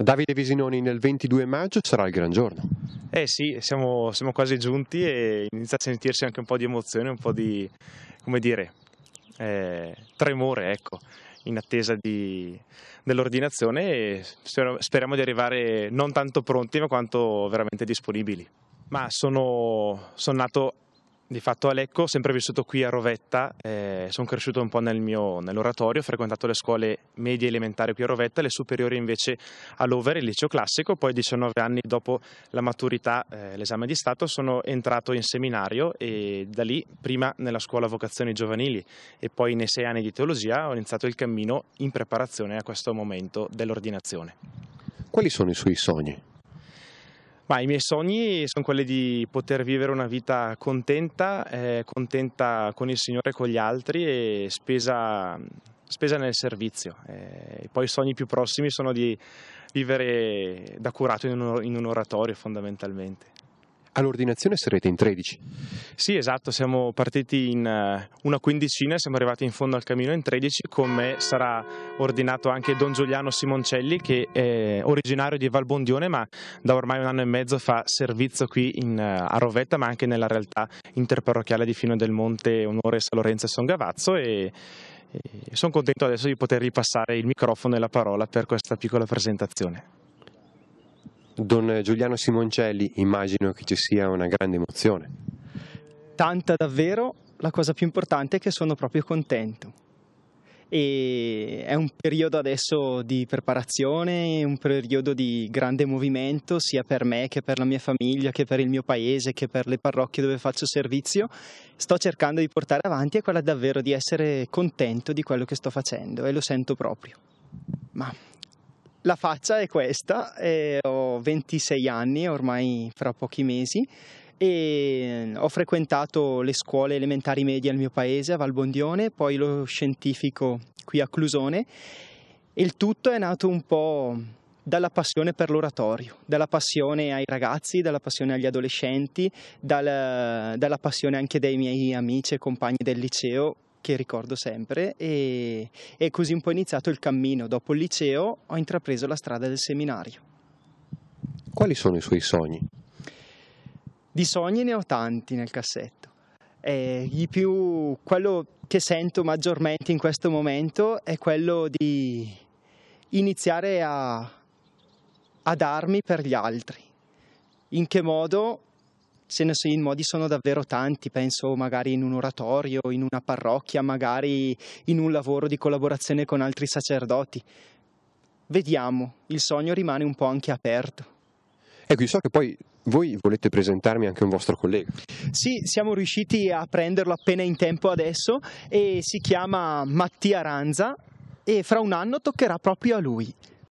Davide Visinoni, nel 22 maggio sarà il gran giorno. Eh sì, siamo, siamo quasi giunti e inizia a sentirsi anche un po' di emozione, un po' di, come dire, eh, tremore, ecco, in attesa dell'ordinazione e speriamo di arrivare non tanto pronti ma quanto veramente disponibili. Ma sono, sono nato di fatto a Lecco, sempre vissuto qui a Rovetta, eh, sono cresciuto un po' nel mio, nell'oratorio, ho frequentato le scuole medie e elementari qui a Rovetta, le superiori invece a Lover, il liceo classico, poi 19 anni dopo la maturità, eh, l'esame di Stato, sono entrato in seminario e da lì prima nella scuola vocazioni giovanili e poi nei sei anni di teologia ho iniziato il cammino in preparazione a questo momento dell'ordinazione. Quali sono i suoi sogni? Ma I miei sogni sono quelli di poter vivere una vita contenta, eh, contenta con il Signore e con gli altri e spesa, spesa nel servizio. Eh, poi i sogni più prossimi sono di vivere da curato in un, in un oratorio fondamentalmente all'ordinazione sarete in 13. Sì, esatto, siamo partiti in eh, una quindicina e siamo arrivati in fondo al cammino in 13, Con me sarà ordinato anche Don Giuliano Simoncelli che è originario di Valbondione ma da ormai un anno e mezzo fa servizio qui in, eh, a Rovetta ma anche nella realtà interparrocchiale di Fino del Monte, Onore, San Lorenzo e Son Gavazzo e sono contento adesso di poter ripassare il microfono e la parola per questa piccola presentazione. Don Giuliano Simoncelli immagino che ci sia una grande emozione. Tanta davvero, la cosa più importante è che sono proprio contento e è un periodo adesso di preparazione, un periodo di grande movimento sia per me che per la mia famiglia, che per il mio paese, che per le parrocchie dove faccio servizio. Sto cercando di portare avanti e quella davvero di essere contento di quello che sto facendo e lo sento proprio. Ma la faccia è questa, eh, ho 26 anni ormai fra pochi mesi e ho frequentato le scuole elementari medie al mio paese, a Valbondione, poi lo scientifico qui a Clusone il tutto è nato un po' dalla passione per l'oratorio, dalla passione ai ragazzi, dalla passione agli adolescenti, dalla, dalla passione anche dei miei amici e compagni del liceo che ricordo sempre e, e così un po' è iniziato il cammino. Dopo il liceo ho intrapreso la strada del seminario. Quali sono i suoi sogni? Di sogni ne ho tanti nel cassetto. Eh, più, quello che sento maggiormente in questo momento è quello di iniziare a, a darmi per gli altri. In che modo se ne sono i modi sono davvero tanti, penso magari in un oratorio, in una parrocchia, magari in un lavoro di collaborazione con altri sacerdoti. Vediamo, il sogno rimane un po' anche aperto. Ecco, io so che poi voi volete presentarmi anche un vostro collega. Sì, siamo riusciti a prenderlo appena in tempo adesso e si chiama Mattia Ranza e fra un anno toccherà proprio a lui.